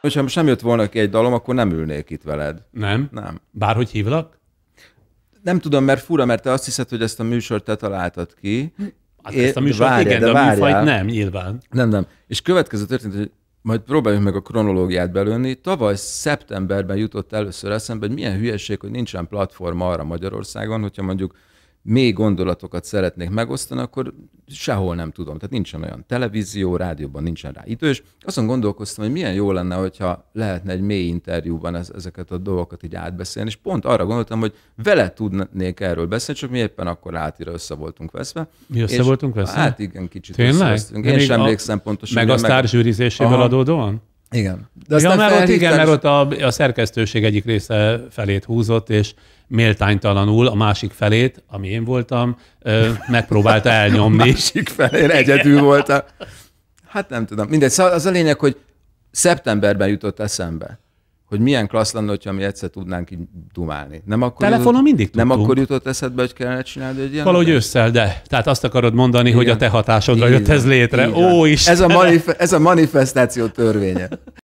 Hogyha most nem jött volna ki egy dalom, akkor nem ülnék itt veled. Nem? Nem. Bárhogy hívlak? Nem tudom, mert fura, mert te azt hiszed, hogy ezt a műsort te találtad ki. Hát é, ezt a műsort várjál, igen, de, de a műfajt nem, nyilván. Nem, nem. És következő történt, hogy majd próbáljuk meg a kronológiát belőni. Tavaly szeptemberben jutott először eszembe, hogy milyen hülyeség, hogy nincsen platforma arra Magyarországon, hogyha mondjuk mély gondolatokat szeretnék megosztani, akkor sehol nem tudom, tehát nincsen olyan televízió, rádióban nincsen rá idő, és azon gondolkoztam, hogy milyen jó lenne, hogyha lehetne egy mély interjúban ez, ezeket a dolgokat így átbeszélni, és pont arra gondoltam, hogy vele tudnék erről beszélni, csak mi éppen akkor átira össze voltunk veszve. Mi össze és voltunk veszve? Hát igen, kicsit Tényleg? Én sem emlékszem pontosan. Meg a sztárzsűrizésével meg... adódóan? Igen. De ja, mert ott igen, mert ott a, a szerkesztőség egyik része felét húzott, és méltánytalanul a másik felét, ami én voltam, megpróbálta elnyomni. a másik felén egyedül voltam. Hát nem tudom. Mindegy, szóval az a lényeg, hogy szeptemberben jutott eszembe, hogy milyen klassz lenne, hogyha mi egyszer tudnánk így dumálni. Nem akkor Telefonon jutott, mindig tudtunk. Nem akkor jutott eszedbe, hogy kellene csinálni egy ilyen? Valahogy ősszel, de. Tehát azt akarod mondani, Igen. hogy a te hatásodra Igen. jött ez létre. Igen. Ó, Isten! Ez a, manif- ez a manifestáció törvénye.